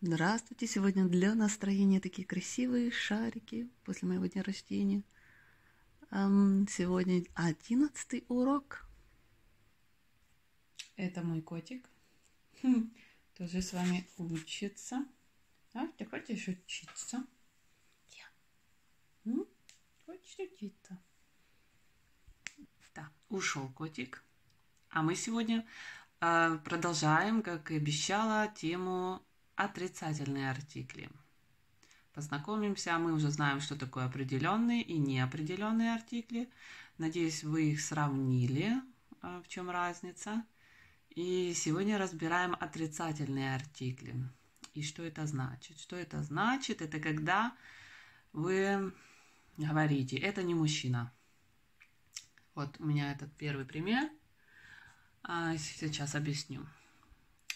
Здравствуйте! Сегодня для настроения такие красивые шарики после моего дня рождения. Сегодня одиннадцатый урок. Это мой котик. тоже с вами учится. А, ты хочешь учиться? Я. М? Хочешь учиться? Да, ушел котик. А мы сегодня а, продолжаем, как и обещала, тему Отрицательные артикли. Познакомимся, мы уже знаем, что такое определенные и неопределенные артикли. Надеюсь, вы их сравнили, а, в чем разница. И сегодня разбираем отрицательные артикли. И что это значит? Что это значит? Это когда вы говорите, это не мужчина. Вот у меня этот первый пример. А, сейчас объясню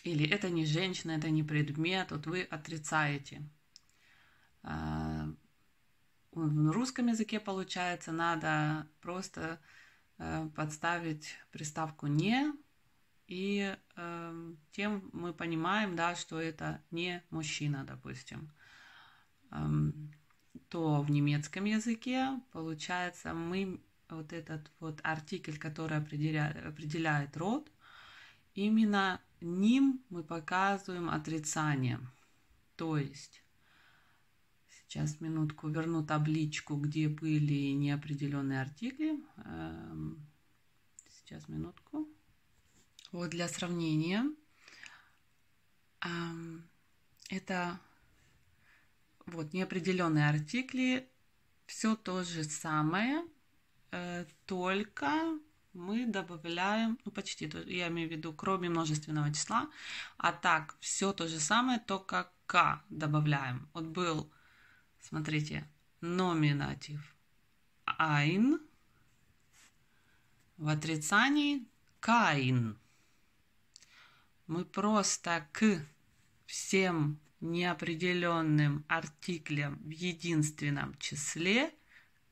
или это не женщина, это не предмет, вот вы отрицаете. А, в русском языке, получается, надо просто э, подставить приставку «не», и э, тем мы понимаем, да, что это не мужчина, допустим. то в немецком языке, получается, мы вот этот вот артикль, который определяет, определяет род, именно ним мы показываем отрицание. То есть, сейчас минутку верну табличку, где были неопределенные артикли. Эм, сейчас минутку. Вот для сравнения. Эм, это вот неопределенные артикли. Все то же самое, э, только мы добавляем, ну почти, я имею в виду, кроме множественного числа, а так все то же самое, только к добавляем. Вот был, смотрите, номинатив ein, в отрицании каин. Мы просто к всем неопределенным артиклям в единственном числе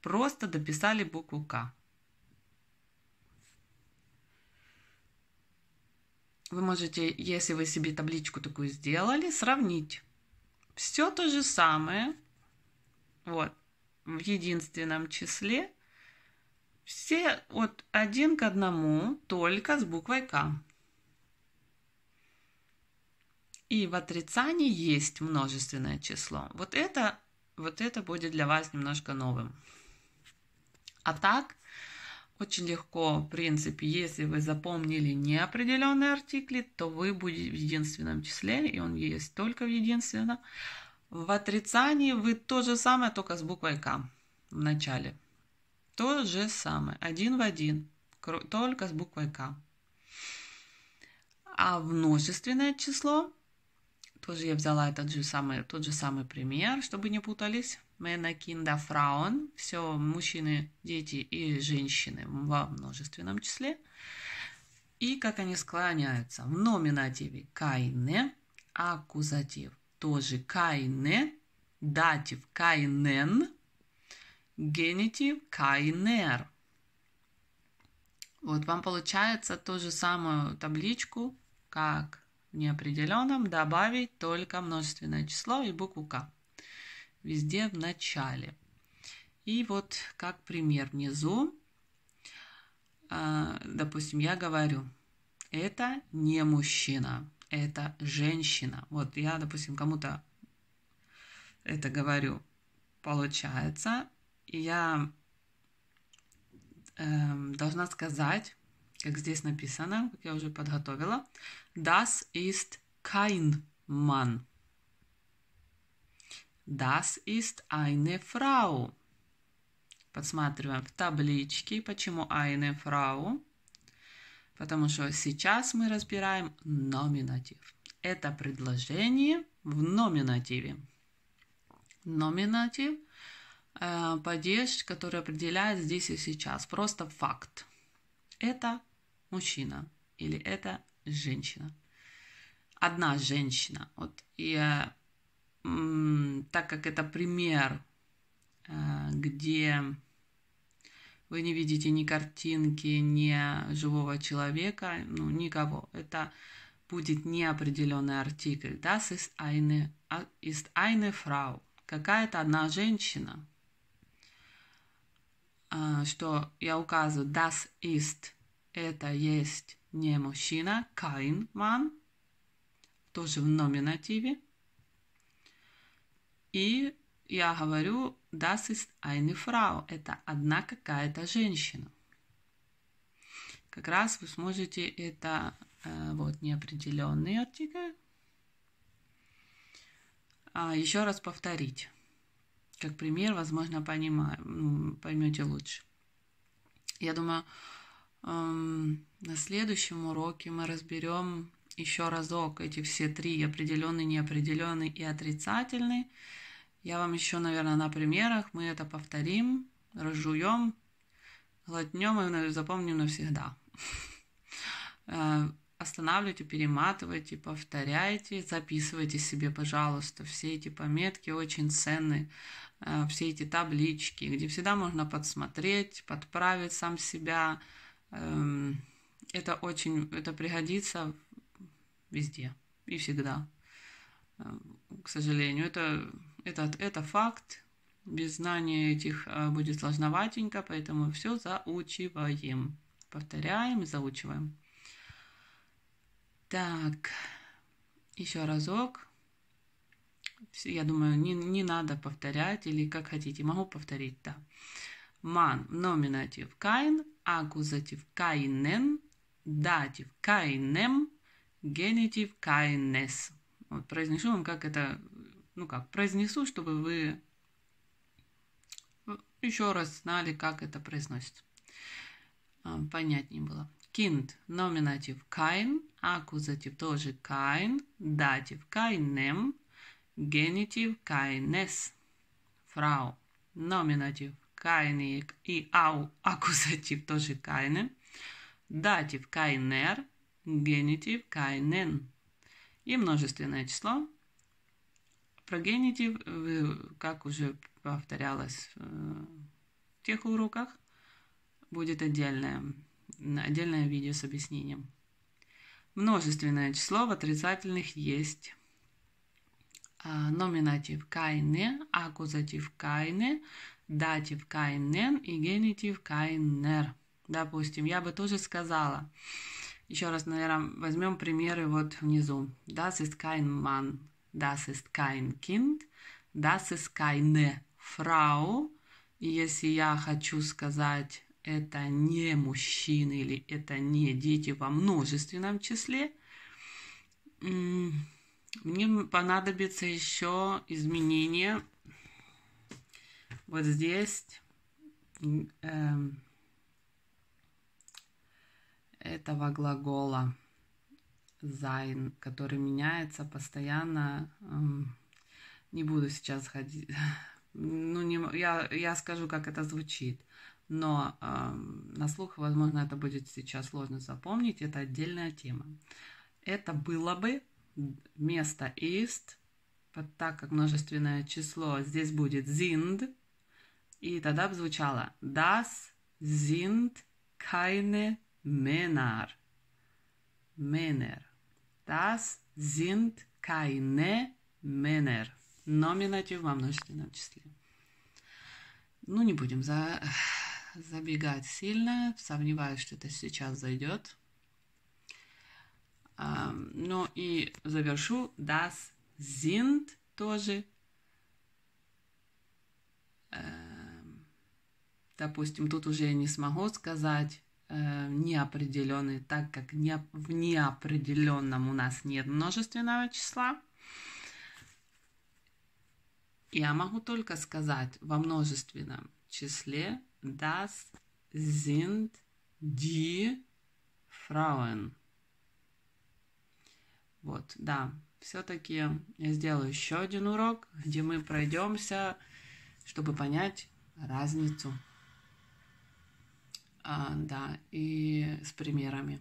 просто дописали букву К. Вы можете, если вы себе табличку такую сделали, сравнить. Все то же самое, вот, в единственном числе, все вот один к одному, только с буквой К. И в отрицании есть множественное число. Вот это, вот это будет для вас немножко новым. А так, очень легко, в принципе, если вы запомнили неопределенные артикли, то вы будете в единственном числе, и он есть только в единственном. В отрицании вы то же самое, только с буквой К в начале. То же самое, один в один, только с буквой К. А в множественное число, тоже я взяла этот же самый, тот же самый пример, чтобы не путались. Мэна кинда фраун. Все мужчины, дети и женщины во множественном числе. И как они склоняются. В номинативе кайне, а аккузатив тоже кайне, датив кайнен, генитив кайнер. Вот вам получается ту же самую табличку, как в неопределенном, добавить только множественное число и букву К везде в начале. И вот как пример внизу, а, допустим, я говорю, это не мужчина, это женщина. Вот я, допустим, кому-то это говорю, получается, и я эм, должна сказать, как здесь написано, как я уже подготовила, das ist kein Mann. Das ist eine Frau. Подсматриваем в табличке, почему eine Frau. Потому что сейчас мы разбираем номинатив. Это предложение в номинативе. Номинатив э, – падеж, который определяет здесь и сейчас. Просто факт. Это мужчина или это женщина. Одна женщина. Вот я так как это пример, э, где вы не видите ни картинки, ни живого человека, ну, никого. Это будет неопределенный артикль. Das ist eine, ist eine Frau. Какая-то одна женщина. Э, что я указываю, das ist, это есть не мужчина, kein Mann, тоже в номинативе. И я говорю, das ist eine Frau. Это одна какая-то женщина. Как раз вы сможете это э, вот неопределенный артикль. А еще раз повторить. Как пример, возможно, ну, поймете лучше. Я думаю, эм, на следующем уроке мы разберем еще разок эти все три, определенный, неопределенный и отрицательный. Я вам еще, наверное, на примерах мы это повторим, разжуем, глотнем и запомним навсегда. Э, останавливайте, перематывайте, повторяйте, записывайте себе, пожалуйста, все эти пометки очень ценны, э, все эти таблички, где всегда можно подсмотреть, подправить сам себя. Эм, это очень, это пригодится везде и всегда. Э, к сожалению, это, это, это факт. Без знания этих э, будет сложноватенько, поэтому все заучиваем. Повторяем и заучиваем. Так, еще разок. Я думаю, не, не надо повторять или как хотите. Могу повторить, да. Ман, номинатив кайн, аккузатив кайнен, датив кайнем – Genitive kindness. Вот произнесу вам, как это, ну как, произнесу, чтобы вы еще раз знали, как это произносится. Понятнее было. Kind, Nominative kein, accusative тоже kein, dative keinem, genitive keines. Frau. Nominative keine и ау, accusative тоже keine, dative keiner, генитив кайнен. И множественное число. Про генитив, э, как уже повторялось э, в тех уроках, будет отдельное, отдельное видео с объяснением. Множественное число в отрицательных есть а, номинатив кайне, а аккузатив кайне, датив кайнен и генитив кайнер. Допустим, я бы тоже сказала – еще раз, наверное, возьмем примеры вот внизу. Das ist kein Mann, das ist kein Kind, das ist keine Frau. И если я хочу сказать это не мужчины или это не дети во множественном числе, мне понадобится еще изменение вот здесь. Эм, этого глагола зайн, который меняется постоянно. Эм, не буду сейчас ходить. Ну, не, я, я скажу, как это звучит. Но э, на слух, возможно, это будет сейчас сложно запомнить. Это отдельная тема. Это было бы вместо ist, вот так как множественное число, здесь будет зинд, и тогда бы звучало das sind keine Männer. Männer. Das sind keine Männer. Номинатив во множественном числе. Ну, не будем за... забегать сильно. Сомневаюсь, что это сейчас зайдет. А, ну и завершу. Das sind тоже. Эм, допустим, тут уже я не смогу сказать Э, неопределенный, так как не, в неопределенном у нас нет множественного числа. Я могу только сказать во множественном числе das sind die Frauen. Вот, да, все-таки я сделаю еще один урок, где мы пройдемся, чтобы понять разницу. А, да, и с примерами.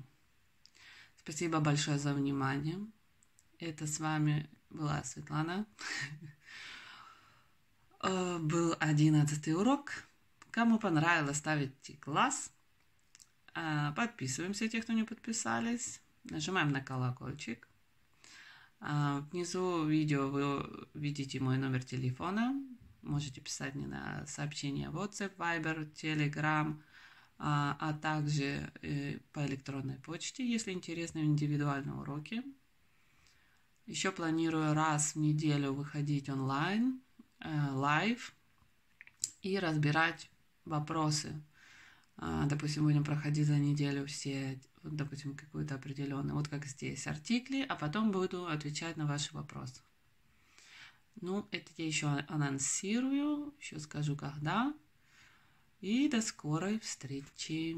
Спасибо большое за внимание. Это с вами была Светлана. Э, был одиннадцатый урок. Кому понравилось, ставите класс. А, подписываемся, те, кто не подписались. Нажимаем на колокольчик. А, внизу видео вы видите мой номер телефона. Можете писать мне на сообщения в WhatsApp, Viber, Telegram – а, а также э, по электронной почте, если интересны индивидуальные уроки. Еще планирую раз в неделю выходить онлайн, э, лайв и разбирать вопросы. А, допустим, будем проходить за неделю все, допустим, какую-то определенную, вот как здесь, артикли, а потом буду отвечать на ваши вопросы. Ну, это я еще анонсирую, еще скажу когда. И до скорой встречи!